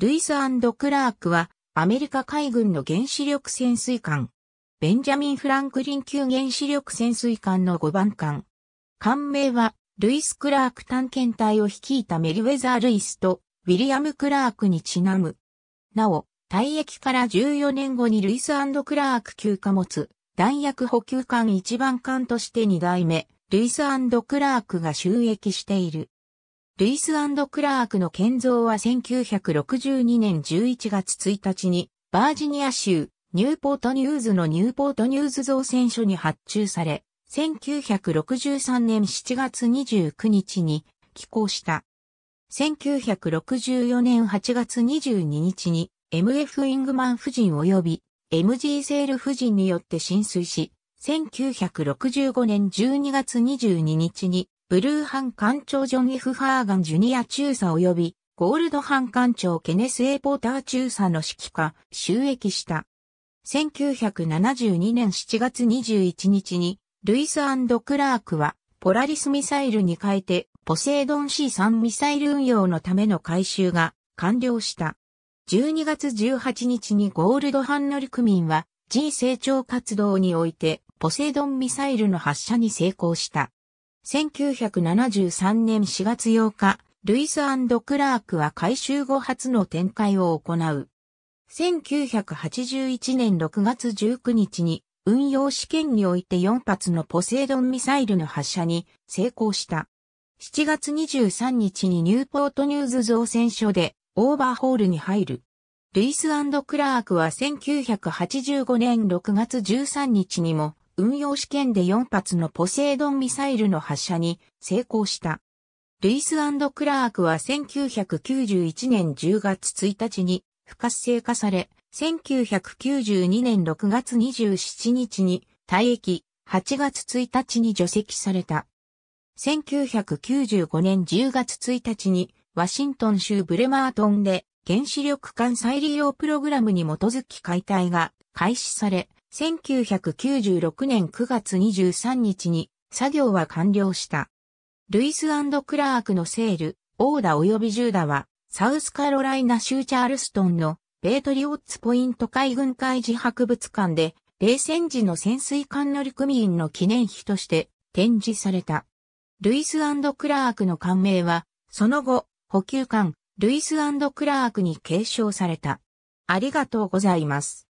ルイス・クラークは、アメリカ海軍の原子力潜水艦、ベンジャミン・フランクリン級原子力潜水艦の5番艦。艦名は、ルイス・クラーク探検隊を率いたメリウェザー・ルイスと、ウィリアム・クラークにちなむ。なお、退役から14年後にルイス・クラーク級貨物、弾薬補給艦1番艦として2代目、ルイス・クラークが収益している。ルイスクラークの建造は1962年11月1日に、バージニア州、ニューポートニューズのニューポートニューズ造船所に発注され、1963年7月29日に寄港した。1964年8月22日に MF ウィングマン夫人及び MG セール夫人によって浸水し、1965年12月22日にブルーハン艦長ジョン・ F・ フーガン・ジュニア中佐及び、ゴールドハン艦長ケネス・エポーター中佐の指揮下、収益した。1972年7月21日に、ルイス・クラークは、ポラリスミサイルに変えて、ポセイドン C3 ミサイル運用のための改修が完了した。12月18日にゴールドハン乗組員は G 成長活動においてポセイドンミサイルの発射に成功した。1973年4月8日、ルイスクラークは改修後初の展開を行う。1981年6月19日に運用試験において4発のポセイドンミサイルの発射に成功した。7月23日にニューポートニューズ造船所でオーバーホールに入る。ルイスクラークは1985年6月13日にも運用試験で4発のポセイドンミサイルの発射に成功した。ルイスクラークは1991年10月1日に不活性化され、1992年6月27日に退役、8月1日に除籍された。1995年10月1日にワシントン州ブレマートンで原子力艦再利用プログラムに基づき解体が開始され、1996年9月23日に作業は完了した。ルイスクラークのセール、オーダ及びジューダは、サウスカロライナ州チャールストンのベートリオッツポイント海軍海事博物館で、冷戦時の潜水艦乗組員の記念碑として展示された。ルイスクラークの艦名は、その後、補給艦、ルイスクラークに継承された。ありがとうございます。